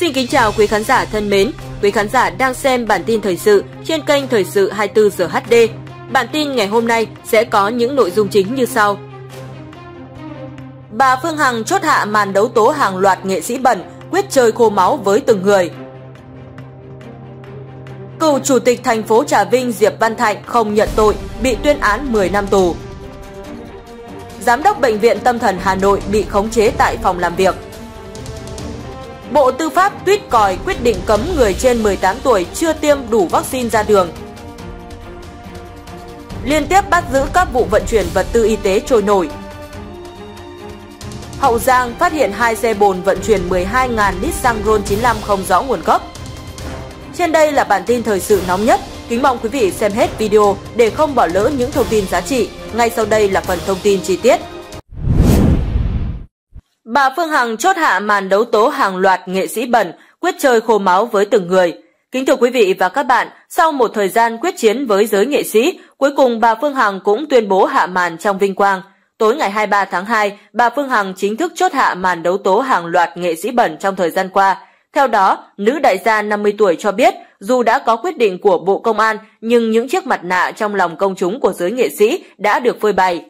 Xin kính chào quý khán giả thân mến. Quý khán giả đang xem bản tin thời sự trên kênh Thời sự 24 giờ HD. Bản tin ngày hôm nay sẽ có những nội dung chính như sau. Bà Phương Hằng chốt hạ màn đấu tố hàng loạt nghệ sĩ bẩn, quyết chơi khô máu với từng người. Cựu chủ tịch thành phố Trà Vinh Diệp Văn Thạnh không nhận tội, bị tuyên án 10 năm tù. Giám đốc bệnh viện tâm thần Hà Nội bị khống chế tại phòng làm việc. Bộ Tư pháp tuyết còi quyết định cấm người trên 18 tuổi chưa tiêm đủ vaccine ra đường. Liên tiếp bắt giữ các vụ vận chuyển vật tư y tế trôi nổi. Hậu Giang phát hiện hai xe bồn vận chuyển 12.000 lít xăng RON 95 không rõ nguồn gốc. Trên đây là bản tin thời sự nóng nhất. Kính mong quý vị xem hết video để không bỏ lỡ những thông tin giá trị. Ngay sau đây là phần thông tin chi tiết. Bà Phương Hằng chốt hạ màn đấu tố hàng loạt nghệ sĩ bẩn, quyết chơi khô máu với từng người. Kính thưa quý vị và các bạn, sau một thời gian quyết chiến với giới nghệ sĩ, cuối cùng bà Phương Hằng cũng tuyên bố hạ màn trong vinh quang. Tối ngày 23 tháng 2, bà Phương Hằng chính thức chốt hạ màn đấu tố hàng loạt nghệ sĩ bẩn trong thời gian qua. Theo đó, nữ đại gia 50 tuổi cho biết, dù đã có quyết định của Bộ Công an, nhưng những chiếc mặt nạ trong lòng công chúng của giới nghệ sĩ đã được phơi bày.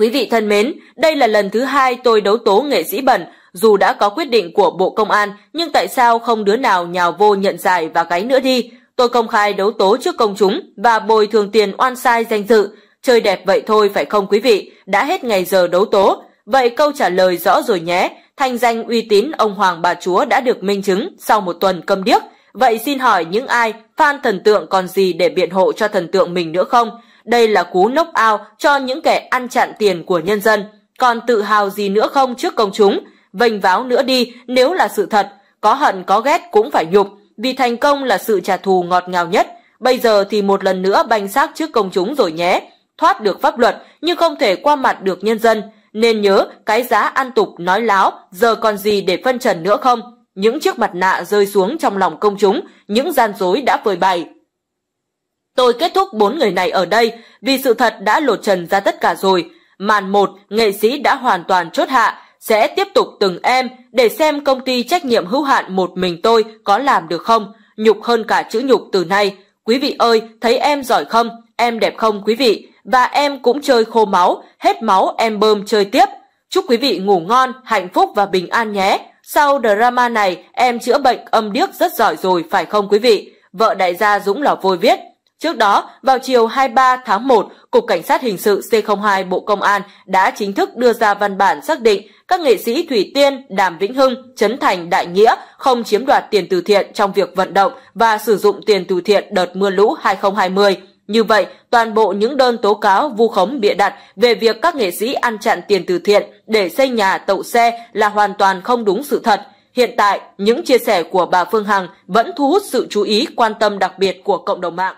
Quý vị thân mến, đây là lần thứ hai tôi đấu tố nghệ sĩ bẩn, dù đã có quyết định của Bộ Công an, nhưng tại sao không đứa nào nhào vô nhận giải và gáy nữa đi? Tôi công khai đấu tố trước công chúng và bồi thường tiền oan sai danh dự. Chơi đẹp vậy thôi phải không quý vị? Đã hết ngày giờ đấu tố. Vậy câu trả lời rõ rồi nhé. Thanh danh uy tín ông Hoàng bà Chúa đã được minh chứng sau một tuần câm điếc. Vậy xin hỏi những ai, fan thần tượng còn gì để biện hộ cho thần tượng mình nữa không? Đây là cú nốc ao cho những kẻ ăn chặn tiền của nhân dân. Còn tự hào gì nữa không trước công chúng? Vênh váo nữa đi nếu là sự thật. Có hận có ghét cũng phải nhục. Vì thành công là sự trả thù ngọt ngào nhất. Bây giờ thì một lần nữa banh xác trước công chúng rồi nhé. Thoát được pháp luật nhưng không thể qua mặt được nhân dân. Nên nhớ cái giá ăn tục nói láo giờ còn gì để phân trần nữa không? Những chiếc mặt nạ rơi xuống trong lòng công chúng, những gian dối đã phơi bày. Tôi kết thúc bốn người này ở đây vì sự thật đã lột trần ra tất cả rồi. Màn một nghệ sĩ đã hoàn toàn chốt hạ, sẽ tiếp tục từng em để xem công ty trách nhiệm hữu hạn một mình tôi có làm được không. Nhục hơn cả chữ nhục từ nay. Quý vị ơi, thấy em giỏi không? Em đẹp không quý vị? Và em cũng chơi khô máu, hết máu em bơm chơi tiếp. Chúc quý vị ngủ ngon, hạnh phúc và bình an nhé. Sau drama này, em chữa bệnh âm điếc rất giỏi rồi phải không quý vị? Vợ đại gia Dũng Lò Vôi viết. Trước đó, vào chiều 23 tháng 1, Cục Cảnh sát Hình sự C02 Bộ Công an đã chính thức đưa ra văn bản xác định các nghệ sĩ Thủy Tiên, Đàm Vĩnh Hưng, Trấn Thành, Đại Nghĩa không chiếm đoạt tiền từ thiện trong việc vận động và sử dụng tiền từ thiện đợt mưa lũ 2020. Như vậy, toàn bộ những đơn tố cáo vu khống bịa đặt về việc các nghệ sĩ ăn chặn tiền từ thiện để xây nhà tậu xe là hoàn toàn không đúng sự thật. Hiện tại, những chia sẻ của bà Phương Hằng vẫn thu hút sự chú ý quan tâm đặc biệt của cộng đồng mạng.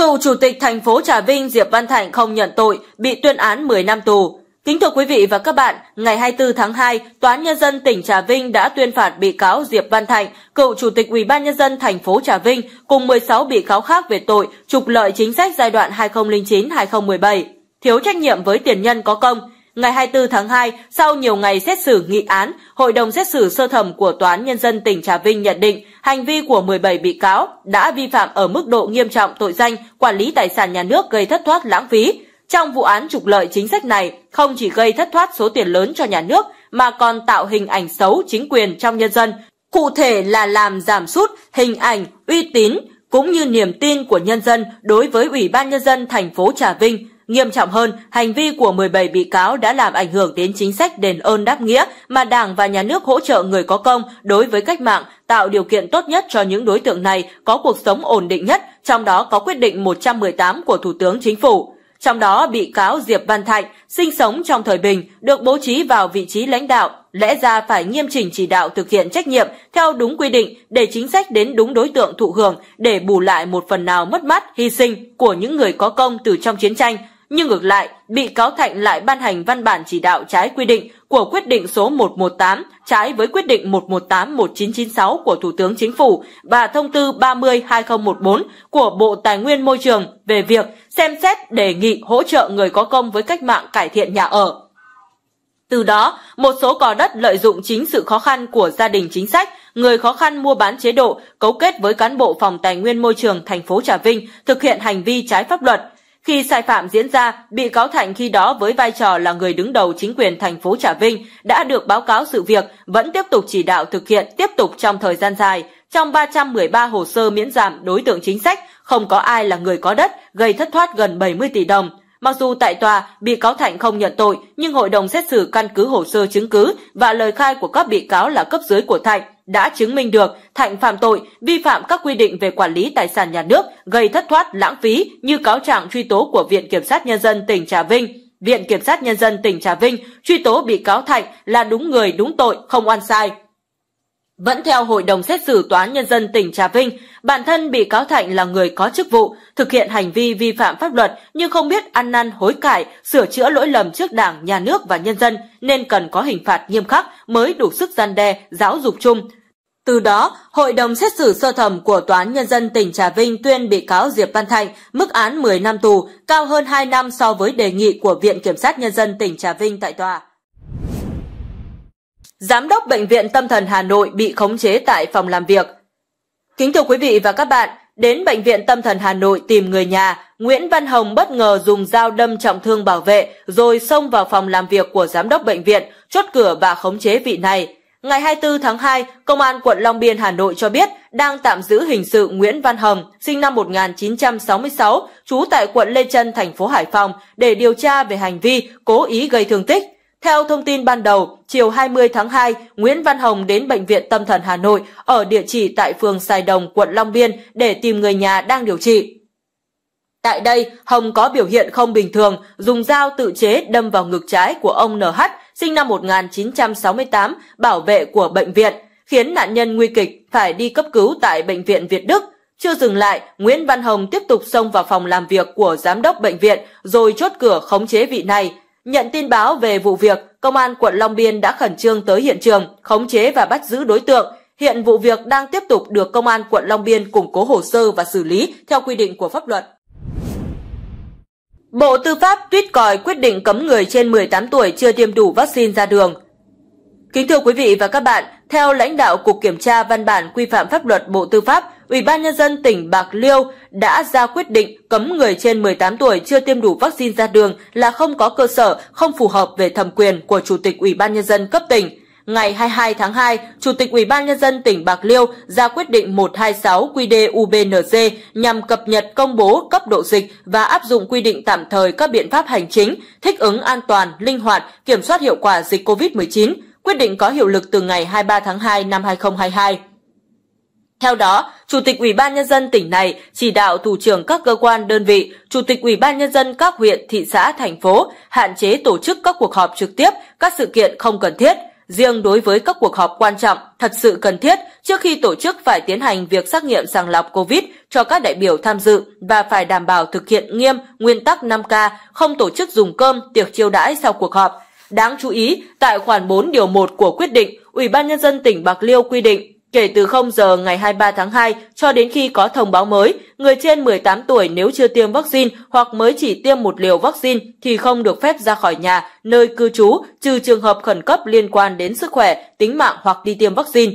Cựu Chủ tịch thành phố Trà Vinh Diệp Văn Thành không nhận tội, bị tuyên án 10 năm tù. Kính thưa quý vị và các bạn, ngày 24 tháng 2, Tòa án Nhân dân tỉnh Trà Vinh đã tuyên phạt bị cáo Diệp Văn thạnh cựu Chủ tịch Ủy ban Nhân dân thành phố Trà Vinh, cùng 16 bị cáo khác về tội trục lợi chính sách giai đoạn 2009-2017, thiếu trách nhiệm với tiền nhân có công, Ngày 24 tháng 2, sau nhiều ngày xét xử nghị án, Hội đồng xét xử sơ thẩm của Tòa án Nhân dân tỉnh Trà Vinh nhận định hành vi của 17 bị cáo đã vi phạm ở mức độ nghiêm trọng tội danh quản lý tài sản nhà nước gây thất thoát lãng phí. Trong vụ án trục lợi chính sách này, không chỉ gây thất thoát số tiền lớn cho nhà nước mà còn tạo hình ảnh xấu chính quyền trong nhân dân, cụ thể là làm giảm sút hình ảnh, uy tín cũng như niềm tin của nhân dân đối với Ủy ban Nhân dân thành phố Trà Vinh Nghiêm trọng hơn, hành vi của 17 bị cáo đã làm ảnh hưởng đến chính sách đền ơn đáp nghĩa mà Đảng và Nhà nước hỗ trợ người có công đối với cách mạng, tạo điều kiện tốt nhất cho những đối tượng này có cuộc sống ổn định nhất, trong đó có quyết định 118 của Thủ tướng Chính phủ. Trong đó, bị cáo Diệp Văn Thạnh sinh sống trong thời bình, được bố trí vào vị trí lãnh đạo, lẽ ra phải nghiêm chỉnh chỉ đạo thực hiện trách nhiệm theo đúng quy định để chính sách đến đúng đối tượng thụ hưởng để bù lại một phần nào mất mát, hy sinh của những người có công từ trong chiến tranh, nhưng ngược lại, bị cáo Thạnh lại ban hành văn bản chỉ đạo trái quy định của quyết định số 118 trái với quyết định 118-1996 của Thủ tướng Chính phủ và thông tư 30-2014 của Bộ Tài nguyên Môi trường về việc xem xét đề nghị hỗ trợ người có công với cách mạng cải thiện nhà ở. Từ đó, một số cò đất lợi dụng chính sự khó khăn của gia đình chính sách, người khó khăn mua bán chế độ, cấu kết với cán bộ phòng tài nguyên môi trường thành phố Trà Vinh thực hiện hành vi trái pháp luật – khi sai phạm diễn ra, bị cáo Thạnh khi đó với vai trò là người đứng đầu chính quyền thành phố Trà Vinh đã được báo cáo sự việc, vẫn tiếp tục chỉ đạo thực hiện tiếp tục trong thời gian dài. Trong 313 hồ sơ miễn giảm đối tượng chính sách, không có ai là người có đất, gây thất thoát gần 70 tỷ đồng. Mặc dù tại tòa, bị cáo Thạnh không nhận tội, nhưng hội đồng xét xử căn cứ hồ sơ chứng cứ và lời khai của các bị cáo là cấp dưới của Thạnh đã chứng minh được Thạnh phạm tội vi phạm các quy định về quản lý tài sản nhà nước gây thất thoát lãng phí như cáo trạng truy tố của Viện Kiểm sát Nhân dân tỉnh Trà Vinh. Viện Kiểm sát Nhân dân tỉnh Trà Vinh truy tố bị cáo Thạnh là đúng người đúng tội, không oan sai. Vẫn theo Hội đồng xét xử Tòa án Nhân dân tỉnh Trà Vinh, bản thân bị cáo Thạnh là người có chức vụ, thực hiện hành vi vi phạm pháp luật nhưng không biết ăn năn hối cải, sửa chữa lỗi lầm trước đảng, nhà nước và nhân dân nên cần có hình phạt nghiêm khắc mới đủ sức gian đe, giáo dục chung. Từ đó, Hội đồng xét xử sơ thẩm của Tòa án Nhân dân tỉnh Trà Vinh tuyên bị cáo Diệp Văn thạnh mức án 10 năm tù, cao hơn 2 năm so với đề nghị của Viện Kiểm sát Nhân dân tỉnh Trà Vinh tại tòa. Giám đốc Bệnh viện Tâm thần Hà Nội bị khống chế tại phòng làm việc. Kính thưa quý vị và các bạn, đến Bệnh viện Tâm thần Hà Nội tìm người nhà, Nguyễn Văn Hồng bất ngờ dùng dao đâm trọng thương bảo vệ rồi xông vào phòng làm việc của giám đốc bệnh viện, chốt cửa và khống chế vị này. Ngày 24 tháng 2, Công an quận Long Biên Hà Nội cho biết đang tạm giữ hình sự Nguyễn Văn Hồng, sinh năm 1966, trú tại quận Lê Trân, thành phố Hải Phòng, để điều tra về hành vi cố ý gây thương tích. Theo thông tin ban đầu, chiều 20 tháng 2, Nguyễn Văn Hồng đến Bệnh viện Tâm thần Hà Nội ở địa chỉ tại phường Sài Đồng, quận Long Biên để tìm người nhà đang điều trị. Tại đây, Hồng có biểu hiện không bình thường, dùng dao tự chế đâm vào ngực trái của ông NH, sinh năm 1968, bảo vệ của bệnh viện, khiến nạn nhân nguy kịch phải đi cấp cứu tại Bệnh viện Việt Đức. Chưa dừng lại, Nguyễn Văn Hồng tiếp tục xông vào phòng làm việc của giám đốc bệnh viện rồi chốt cửa khống chế vị này. Nhận tin báo về vụ việc, Công an quận Long Biên đã khẩn trương tới hiện trường, khống chế và bắt giữ đối tượng. Hiện vụ việc đang tiếp tục được Công an quận Long Biên củng cố hồ sơ và xử lý theo quy định của pháp luật. Bộ Tư pháp tuyết còi quyết định cấm người trên 18 tuổi chưa tiêm đủ vaccine ra đường. Kính thưa quý vị và các bạn, theo lãnh đạo Cục Kiểm tra Văn bản Quy phạm Pháp luật Bộ Tư pháp, Ủy ban Nhân dân tỉnh Bạc Liêu đã ra quyết định cấm người trên 18 tuổi chưa tiêm đủ vaccine ra đường là không có cơ sở, không phù hợp về thẩm quyền của Chủ tịch Ủy ban Nhân dân cấp tỉnh. Ngày 22 tháng 2, Chủ tịch Ủy ban nhân dân tỉnh Bạc Liêu ra quyết định 126 qđ UBND nhằm cập nhật công bố cấp độ dịch và áp dụng quy định tạm thời các biện pháp hành chính, thích ứng an toàn, linh hoạt, kiểm soát hiệu quả dịch COVID-19. Quyết định có hiệu lực từ ngày 23 tháng 2 năm 2022. Theo đó, Chủ tịch Ủy ban Nhân dân tỉnh này chỉ đạo thủ trưởng các cơ quan đơn vị, Chủ tịch Ủy ban Nhân dân các huyện, thị xã, thành phố hạn chế tổ chức các cuộc họp trực tiếp, các sự kiện không cần thiết. Riêng đối với các cuộc họp quan trọng, thật sự cần thiết, trước khi tổ chức phải tiến hành việc xét nghiệm sàng lọc COVID cho các đại biểu tham dự và phải đảm bảo thực hiện nghiêm nguyên tắc 5K, không tổ chức dùng cơm, tiệc chiêu đãi sau cuộc họp. Đáng chú ý, tại khoản 4 điều 1 của quyết định, Ủy ban Nhân dân tỉnh Bạc Liêu quy định Kể từ 0 giờ ngày 23 tháng 2 cho đến khi có thông báo mới, người trên 18 tuổi nếu chưa tiêm vaccine hoặc mới chỉ tiêm một liều vaccine thì không được phép ra khỏi nhà, nơi cư trú, trừ trường hợp khẩn cấp liên quan đến sức khỏe, tính mạng hoặc đi tiêm vaccine.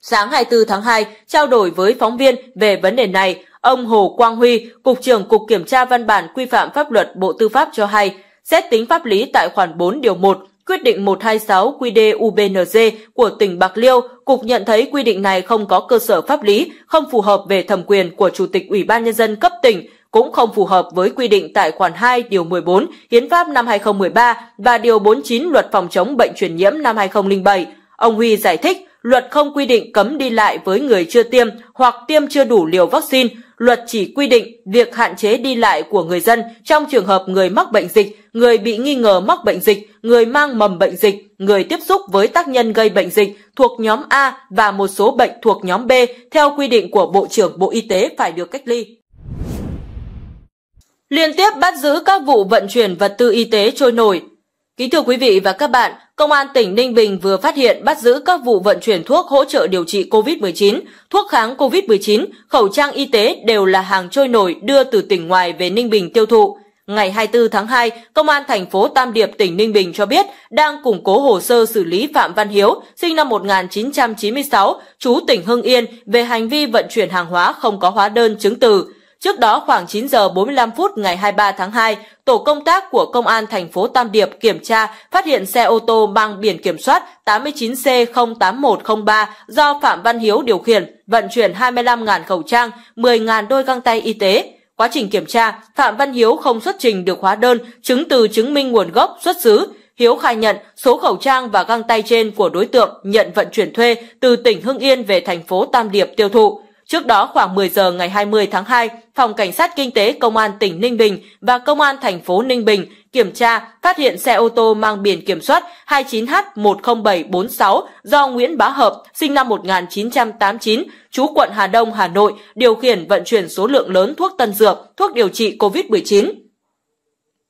Sáng 24 tháng 2, trao đổi với phóng viên về vấn đề này, ông Hồ Quang Huy, Cục trưởng Cục Kiểm tra Văn bản Quy phạm Pháp luật Bộ Tư pháp cho hay, xét tính pháp lý tại khoản 4 điều 1 Quyết định 126 QD UBND của tỉnh Bạc Liêu, Cục nhận thấy quy định này không có cơ sở pháp lý, không phù hợp về thẩm quyền của Chủ tịch Ủy ban Nhân dân cấp tỉnh, cũng không phù hợp với quy định tại khoản 2 điều 14 Hiến pháp năm 2013 và điều 49 Luật phòng chống bệnh truyền nhiễm năm 2007. Ông Huy giải thích Luật không quy định cấm đi lại với người chưa tiêm hoặc tiêm chưa đủ liều vaccine. Luật chỉ quy định việc hạn chế đi lại của người dân trong trường hợp người mắc bệnh dịch, người bị nghi ngờ mắc bệnh dịch, người mang mầm bệnh dịch, người tiếp xúc với tác nhân gây bệnh dịch thuộc nhóm A và một số bệnh thuộc nhóm B theo quy định của Bộ trưởng Bộ Y tế phải được cách ly. Liên tiếp bắt giữ các vụ vận chuyển vật tư y tế trôi nổi. Kính thưa quý vị và các bạn, Công an tỉnh Ninh Bình vừa phát hiện bắt giữ các vụ vận chuyển thuốc hỗ trợ điều trị COVID-19, thuốc kháng COVID-19, khẩu trang y tế đều là hàng trôi nổi đưa từ tỉnh ngoài về Ninh Bình tiêu thụ. Ngày 24 tháng 2, Công an thành phố Tam Điệp, tỉnh Ninh Bình cho biết đang củng cố hồ sơ xử lý Phạm Văn Hiếu, sinh năm 1996, trú tỉnh Hưng Yên, về hành vi vận chuyển hàng hóa không có hóa đơn chứng từ. Trước đó khoảng 9 giờ 45 phút ngày 23 tháng 2, tổ công tác của Công an thành phố Tam Điệp kiểm tra phát hiện xe ô tô mang biển kiểm soát 89C08103 do Phạm Văn Hiếu điều khiển vận chuyển 25.000 khẩu trang, 10.000 đôi găng tay y tế. Quá trình kiểm tra, Phạm Văn Hiếu không xuất trình được hóa đơn, chứng từ chứng minh nguồn gốc, xuất xứ. Hiếu khai nhận số khẩu trang và găng tay trên của đối tượng nhận vận chuyển thuê từ tỉnh Hưng Yên về thành phố Tam Điệp tiêu thụ. Trước đó khoảng 10 giờ ngày 20 tháng 2, Phòng Cảnh sát Kinh tế Công an tỉnh Ninh Bình và Công an thành phố Ninh Bình kiểm tra phát hiện xe ô tô mang biển kiểm soát 29H10746 do Nguyễn Bá Hợp, sinh năm 1989, trú quận Hà Đông, Hà Nội, điều khiển vận chuyển số lượng lớn thuốc tân dược, thuốc điều trị COVID-19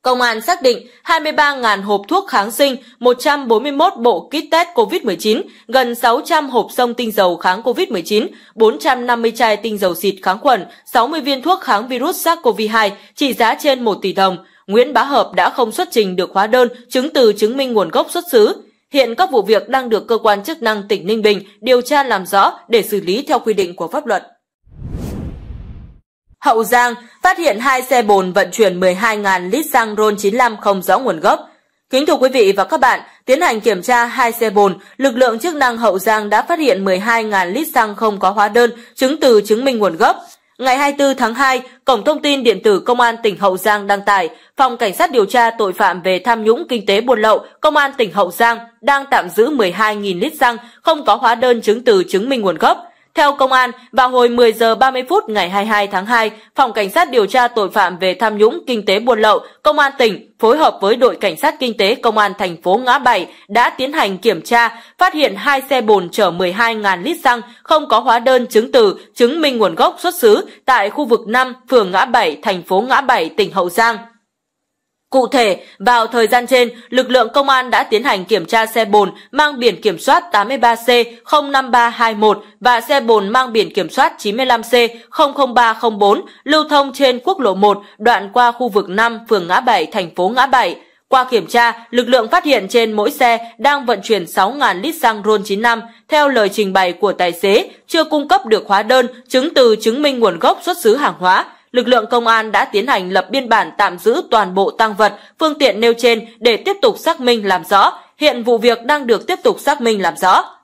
Công an xác định 23.000 hộp thuốc kháng sinh, 141 bộ kit test COVID-19, gần 600 hộp sông tinh dầu kháng COVID-19, 450 chai tinh dầu xịt kháng khuẩn, 60 viên thuốc kháng virus SARS-CoV-2 trị giá trên 1 tỷ đồng. Nguyễn Bá Hợp đã không xuất trình được hóa đơn, chứng từ chứng minh nguồn gốc xuất xứ. Hiện các vụ việc đang được cơ quan chức năng tỉnh Ninh Bình điều tra làm rõ để xử lý theo quy định của pháp luật. Hậu Giang phát hiện hai xe bồn vận chuyển 12.000 lít xăng RON95 không rõ nguồn gốc. Kính thưa quý vị và các bạn, tiến hành kiểm tra hai xe bồn, lực lượng chức năng Hậu Giang đã phát hiện 12.000 lít xăng không có hóa đơn, chứng từ chứng minh nguồn gốc. Ngày 24 tháng 2, Cổng Thông tin Điện tử Công an tỉnh Hậu Giang đăng tải, Phòng Cảnh sát điều tra tội phạm về tham nhũng kinh tế buôn lậu Công an tỉnh Hậu Giang đang tạm giữ 12.000 lít xăng không có hóa đơn chứng từ chứng minh nguồn gốc. Theo công an, vào hồi 10 giờ 30 phút ngày 22 tháng 2, Phòng Cảnh sát điều tra tội phạm về tham nhũng kinh tế buôn lậu, Công an tỉnh phối hợp với đội Cảnh sát kinh tế Công an thành phố Ngã Bảy đã tiến hành kiểm tra, phát hiện hai xe bồn chở 12.000 lít xăng không có hóa đơn chứng từ chứng minh nguồn gốc xuất xứ tại khu vực 5, phường Ngã Bảy, thành phố Ngã Bảy, tỉnh Hậu Giang. Cụ thể, vào thời gian trên, lực lượng công an đã tiến hành kiểm tra xe bồn mang biển kiểm soát 83C05321 và xe bồn mang biển kiểm soát 95C00304 lưu thông trên quốc lộ 1 đoạn qua khu vực 5 phường Ngã Bảy, thành phố Ngã Bảy. Qua kiểm tra, lực lượng phát hiện trên mỗi xe đang vận chuyển 6.000 lít xăng RON95 theo lời trình bày của tài xế, chưa cung cấp được hóa đơn, chứng từ chứng minh nguồn gốc xuất xứ hàng hóa lực lượng công an đã tiến hành lập biên bản tạm giữ toàn bộ tăng vật, phương tiện nêu trên để tiếp tục xác minh làm rõ. Hiện vụ việc đang được tiếp tục xác minh làm rõ.